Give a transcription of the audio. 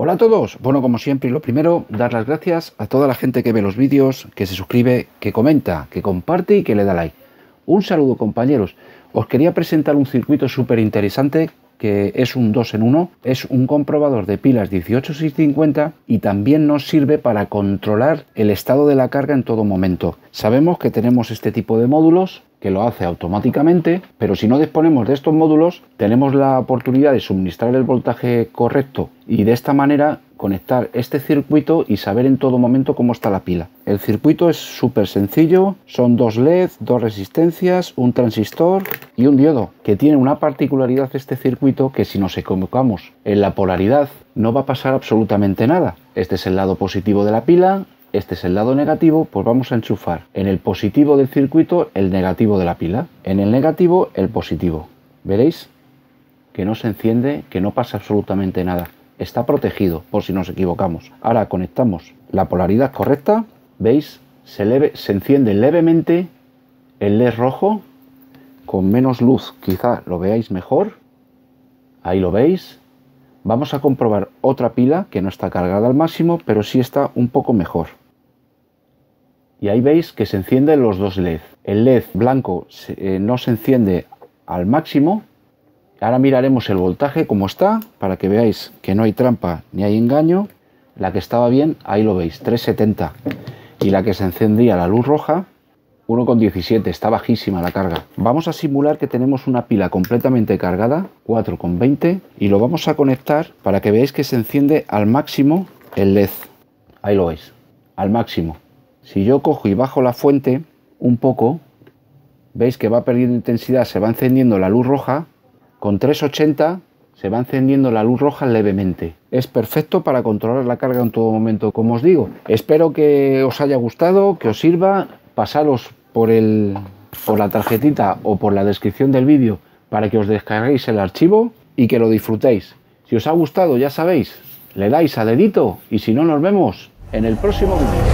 Hola a todos. Bueno, como siempre, lo primero, dar las gracias a toda la gente que ve los vídeos, que se suscribe, que comenta, que comparte y que le da like. Un saludo compañeros. Os quería presentar un circuito súper interesante que es un 2 en 1, es un comprobador de pilas 18650 y también nos sirve para controlar el estado de la carga en todo momento. Sabemos que tenemos este tipo de módulos que lo hace automáticamente, pero si no disponemos de estos módulos, tenemos la oportunidad de suministrar el voltaje correcto y de esta manera conectar este circuito y saber en todo momento cómo está la pila. El circuito es súper sencillo, son dos LEDs, dos resistencias, un transistor y un diodo, que tiene una particularidad este circuito que si nos equivocamos en la polaridad no va a pasar absolutamente nada. Este es el lado positivo de la pila, este es el lado negativo, pues vamos a enchufar en el positivo del circuito el negativo de la pila, en el negativo el positivo. Veréis que no se enciende, que no pasa absolutamente nada. Está protegido por si nos equivocamos. Ahora conectamos la polaridad correcta, veis, se, leve, se enciende levemente el LED rojo, con menos luz quizá lo veáis mejor, ahí lo veis, Vamos a comprobar otra pila que no está cargada al máximo, pero sí está un poco mejor. Y ahí veis que se encienden los dos leds. El LED blanco eh, no se enciende al máximo. Ahora miraremos el voltaje como está, para que veáis que no hay trampa ni hay engaño. La que estaba bien, ahí lo veis, 370. Y la que se encendía la luz roja, 1,17, está bajísima la carga. Vamos a simular que tenemos una pila completamente cargada, 4,20, y lo vamos a conectar para que veáis que se enciende al máximo el LED. Ahí lo veis, al máximo. Si yo cojo y bajo la fuente un poco, veis que va perdiendo intensidad, se va encendiendo la luz roja. Con 3,80 se va encendiendo la luz roja levemente. Es perfecto para controlar la carga en todo momento, como os digo. Espero que os haya gustado, que os sirva. Pasaros por, el, por la tarjetita o por la descripción del vídeo para que os descarguéis el archivo y que lo disfrutéis. Si os ha gustado, ya sabéis, le dais a dedito y si no, nos vemos en el próximo vídeo.